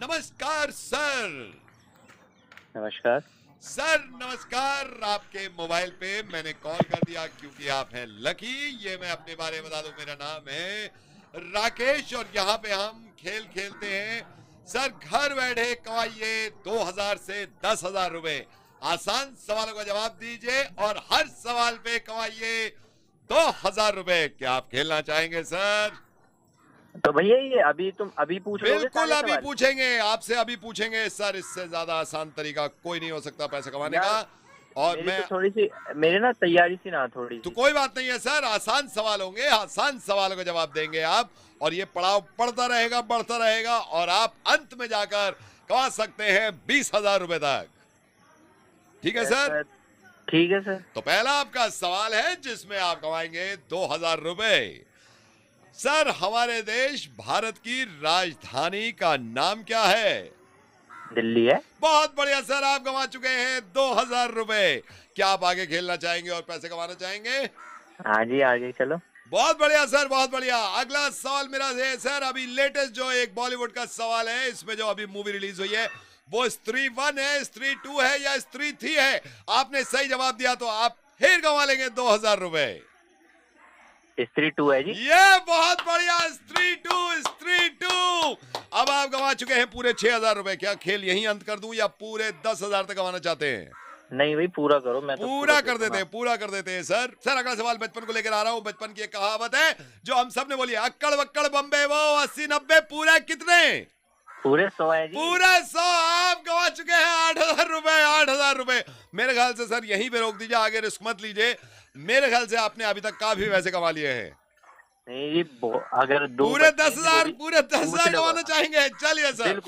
नमस्कार सर नमस्कार सर नमस्कार आपके मोबाइल पे मैंने कॉल कर दिया क्योंकि आप हैं लकी ये मैं अपने बारे में बता दू मेरा नाम है राकेश और यहाँ पे हम खेल खेलते हैं सर घर बैठे कमाइए दो हजार से दस हजार रूपए आसान सवालों का जवाब दीजिए और हर सवाल पे कमाइए दो हजार रूपए क्या आप खेलना चाहेंगे सर तो भैया ये अभी तुम अभी पूछ बिल्कुल अभी पूछेंगे आपसे अभी पूछेंगे सर इससे ज्यादा आसान तरीका कोई नहीं हो सकता पैसे कमाने का और तो मैं तो थोड़ी सी मेरे ना तैयारी सी ना थोड़ी तो कोई बात नहीं है सर आसान सवाल होंगे आसान सवाल का जवाब देंगे आप और ये पड़ाव पड़ता रहेगा बढ़ता रहेगा और आप अंत में जाकर कमा सकते हैं बीस हजार रूपए तक ठीक है सर ठीक है सर तो पहला आपका सवाल है जिसमें आप कमाएंगे दो हजार रूपए सर हमारे देश भारत की राजधानी का नाम क्या है दिल्ली है बहुत बढ़िया सर आप गंवा चुके हैं दो हजार रूपए क्या आप आगे खेलना चाहेंगे और पैसे कमाना चाहेंगे हाँ जी आगे चलो बहुत बढ़िया सर बहुत बढ़िया अगला सवाल मेरा है सर अभी लेटेस्ट जो एक बॉलीवुड का सवाल है इसमें जो अभी मूवी रिलीज हुई है वो स्त्री वन है स्त्री टू है या स्त्री थ्री है आपने सही जवाब दिया तो आप फिर गंवा लेंगे दो हजार रूपए स्त्री टू है जी ये बहुत बढ़िया स्त्री टू स्त्री टू अब आप गवा चुके हैं पूरे छह हजार रूपए क्या खेल यही अंत कर दूं या पूरे दस हजार तक गंवाना चाहते हैं नहीं भाई पूरा करो मैं तो पूरा, तो पूरा कर देते हैं पूरा कर देते हैं सर सर अगला सवाल बचपन को लेकर आ रहा हूँ बचपन की एक कहावत है जो हम सब ने बोली अक्कड़ वक्कड़ बम्बे वो अस्सी नब्बे पूरा कितने पूरे सौ है जी पूरे सौ आप गवा चुके हैं आठ हजार रूपए आठ हजार रूपए मेरे ख्याल से सर यहीं पे रोक दीजिए आगे रिस्क मत लीजिए मेरे ख्याल से आपने अभी तक काफी पैसे कमा लिए हैं अगर दो पूरे दस हजार पूरे दस हजार कमाना चाहेंगे चलिए सर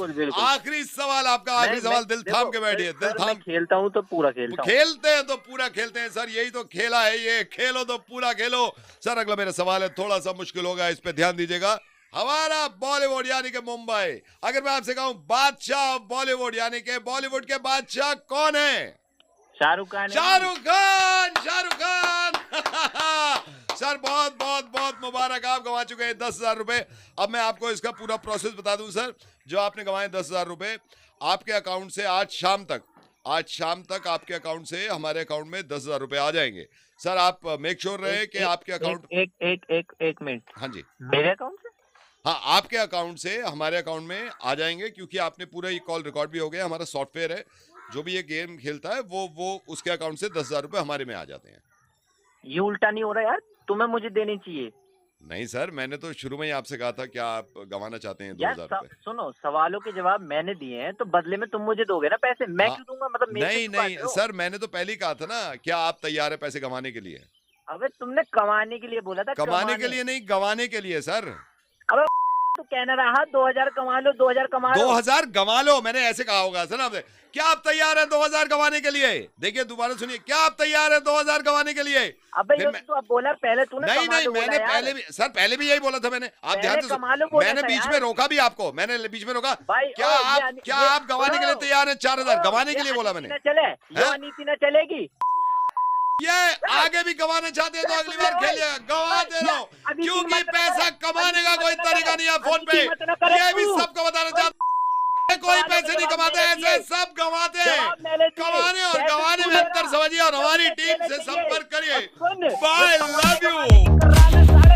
आखिरी सवाल आपका आखिरी सवाल दिल थाम के बैठिए दिल थाम खेलता हूँ तो पूरा खेलता खेलते हैं तो पूरा खेलते हैं सर यही तो खेला है ये खेलो तो पूरा खेलो सर अगला मेरा सवाल है थोड़ा सा मुश्किल होगा इस पे ध्यान दीजिएगा हमारा बॉलीवुड यानी के मुंबई अगर मैं आपसे कहूँ बादशाह बॉलीवुड यानी के बॉलीवुड के बादशाह कौन है शाहरुख खान शाहरुख खान शाहरुख खान सर बहुत बहुत बहुत मुबारक आप गवा चुके हैं दस हजार रुपए अब मैं आपको इसका पूरा प्रोसेस बता दूं सर जो आपने गवाए दस हजार रुपए आपके अकाउंट से आज शाम तक आज शाम तक आपके अकाउंट से हमारे अकाउंट में दस हजार रुपये आ जाएंगे सर आप मेक श्योर रहे कि आपके अकाउंट एक एक एक एक एक मिनट हाँ जी मेरे अकाउंट से हाँ आपके अकाउंट से हमारे अकाउंट में आ जाएंगे क्योंकि आपने पूरा ये कॉल रिकॉर्ड भी हो गया हमारा सॉफ्टवेयर है जो भी ये गेम खेलता है वो वो उसके अकाउंट से दस हजार रूपए हमारे में आ जाते हैं ये उल्टा नहीं हो रहा यार तुम्हें मुझे देने चाहिए नहीं सर मैंने तो शुरू में ही आपसे कहा था क्या आप गंवाना चाहते हैं दो हजार सुनो सवालों के जवाब मैंने दिए हैं तो बदले में तुम मुझे दोगे ना पैसे मैं हाँ। क्यों दूंगा मतलब नहीं नहीं सर मैंने तो पहले ही कहा था ना क्या आप तैयार है पैसे कमाने के लिए अबे तुमने कमाने के लिए बोला था कमाने, कमाने के लिए नहीं गवाने के लिए सर अब तो कहना रहा हाँ, दो हजार कमा लो दो हजार कमा दो हजार गवा लो मैंने ऐसे कहा होगा सर आपसे क्या आप तैयार हैं दो हजार गवाने के लिए देखिए दोबारा सुनिए क्या आप तैयार हैं दो हजार गवाने के लिए अब ये मैं... तो आप बोला पहले तू नहीं नहीं नहीं मैंने पहले भी सर पहले भी यही बोला था मैंने आप ध्यान से मैंने बीच में रोका भी आपको मैंने बीच में रोका क्या आप क्या आप गवाने के लिए तैयार है चार हजार गवाने के लिए बोला मैंने चले हाँ? नीति न चलेगी ये आगे भी गंवाना चाहते हैं तो अगली बार खेलिए गवा दे रहा हूँ क्योंकि पैसा कमाने का कोई या फोन पे ये भी सबको बताना चाहता कोई पैसे नहीं कमाते ऐसे सब गवाते हैं कमाने और गवाने में अंतर समझिए और हमारी टीम से संपर्क करिए बाय लव यू